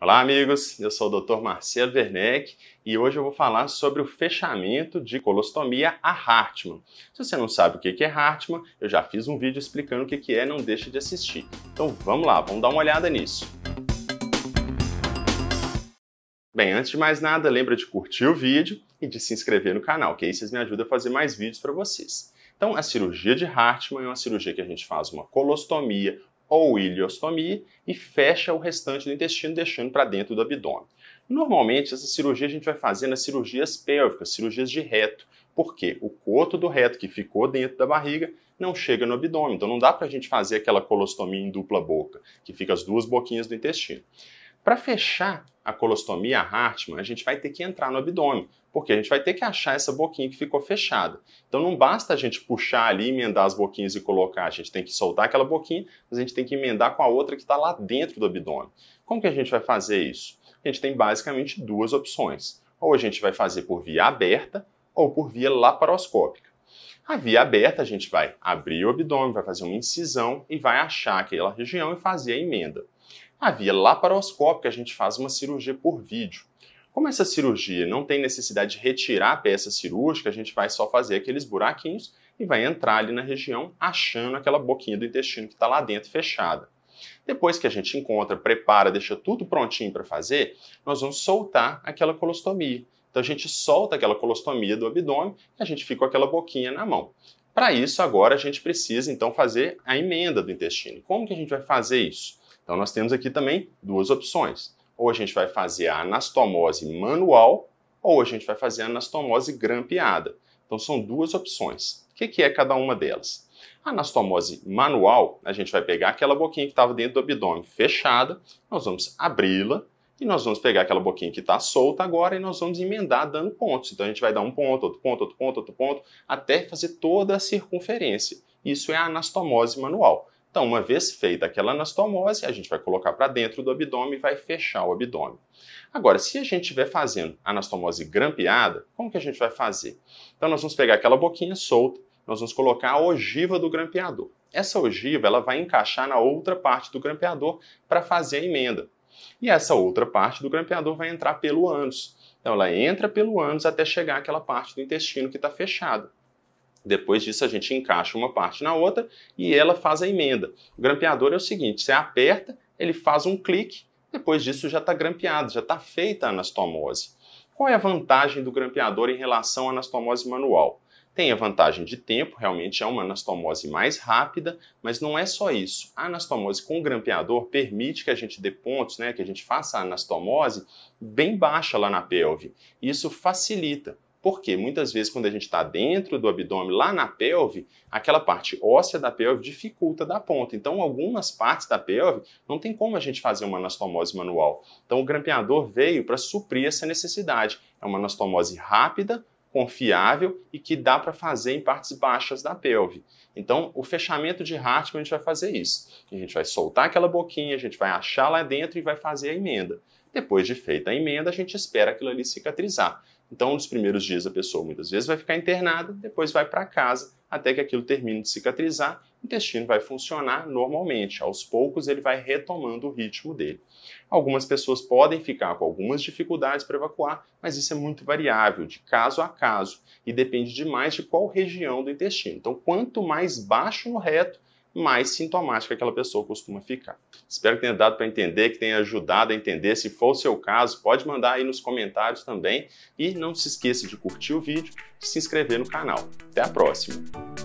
Olá, amigos. Eu sou o Dr. Marcelo Werneck e hoje eu vou falar sobre o fechamento de colostomia a Hartmann. Se você não sabe o que é Hartmann, eu já fiz um vídeo explicando o que é, não deixa de assistir. Então vamos lá, vamos dar uma olhada nisso. Bem, antes de mais nada, lembra de curtir o vídeo e de se inscrever no canal, que aí vocês me ajudam a fazer mais vídeos para vocês. Então, a cirurgia de Hartmann é uma cirurgia que a gente faz uma colostomia ou iliostomia e fecha o restante do intestino, deixando para dentro do abdômen. Normalmente, essa cirurgia a gente vai fazer nas cirurgias pélvicas, cirurgias de reto, porque o coto do reto que ficou dentro da barriga não chega no abdômen, então não dá para a gente fazer aquela colostomia em dupla boca, que fica as duas boquinhas do intestino. Para fechar a colostomia Hartmann, a gente vai ter que entrar no abdômen, porque a gente vai ter que achar essa boquinha que ficou fechada. Então não basta a gente puxar ali, emendar as boquinhas e colocar, a gente tem que soltar aquela boquinha, mas a gente tem que emendar com a outra que está lá dentro do abdômen. Como que a gente vai fazer isso? A gente tem basicamente duas opções. Ou a gente vai fazer por via aberta ou por via laparoscópica. A via aberta, a gente vai abrir o abdômen, vai fazer uma incisão e vai achar aquela região e fazer a emenda. A via laparoscópica a gente faz uma cirurgia por vídeo. Como essa cirurgia não tem necessidade de retirar a peça cirúrgica, a gente vai só fazer aqueles buraquinhos e vai entrar ali na região achando aquela boquinha do intestino que está lá dentro fechada. Depois que a gente encontra, prepara, deixa tudo prontinho para fazer, nós vamos soltar aquela colostomia. Então a gente solta aquela colostomia do abdômen e a gente fica com aquela boquinha na mão. Para isso, agora a gente precisa então fazer a emenda do intestino. Como que a gente vai fazer isso? Então nós temos aqui também duas opções. Ou a gente vai fazer a anastomose manual ou a gente vai fazer a anastomose grampeada. Então são duas opções. O que é cada uma delas? A anastomose manual, a gente vai pegar aquela boquinha que estava dentro do abdômen fechada, nós vamos abri-la e nós vamos pegar aquela boquinha que está solta agora e nós vamos emendar dando pontos. Então a gente vai dar um ponto, outro ponto, outro ponto, outro ponto, até fazer toda a circunferência. Isso é a anastomose manual. Então, uma vez feita aquela anastomose, a gente vai colocar para dentro do abdômen e vai fechar o abdômen. Agora, se a gente estiver fazendo anastomose grampeada, como que a gente vai fazer? Então, nós vamos pegar aquela boquinha solta, nós vamos colocar a ogiva do grampeador. Essa ogiva ela vai encaixar na outra parte do grampeador para fazer a emenda. E essa outra parte do grampeador vai entrar pelo ânus. Então, ela entra pelo ânus até chegar àquela parte do intestino que está fechada. Depois disso, a gente encaixa uma parte na outra e ela faz a emenda. O grampeador é o seguinte: você aperta, ele faz um clique, depois disso já está grampeado, já está feita a anastomose. Qual é a vantagem do grampeador em relação à anastomose manual? Tem a vantagem de tempo, realmente é uma anastomose mais rápida, mas não é só isso. A anastomose com grampeador permite que a gente dê pontos, né, que a gente faça a anastomose bem baixa lá na pelve. Isso facilita. Porque muitas vezes, quando a gente está dentro do abdômen, lá na pelve, aquela parte óssea da pelve dificulta da ponta. Então, algumas partes da pelve não tem como a gente fazer uma anastomose manual. Então, o grampeador veio para suprir essa necessidade. É uma anastomose rápida, confiável e que dá para fazer em partes baixas da pelve. Então, o fechamento de Hartmann a gente vai fazer isso. A gente vai soltar aquela boquinha, a gente vai achar lá dentro e vai fazer a emenda. Depois de feita a emenda, a gente espera aquilo ali cicatrizar. Então, nos primeiros dias, a pessoa muitas vezes vai ficar internada, depois vai para casa até que aquilo termine de cicatrizar, o intestino vai funcionar normalmente. Aos poucos, ele vai retomando o ritmo dele. Algumas pessoas podem ficar com algumas dificuldades para evacuar, mas isso é muito variável, de caso a caso, e depende demais de qual região do intestino. Então, quanto mais baixo no reto, mais sintomática aquela pessoa costuma ficar. Espero que tenha dado para entender, que tenha ajudado a entender. Se for o seu caso, pode mandar aí nos comentários também. E não se esqueça de curtir o vídeo e se inscrever no canal. Até a próxima!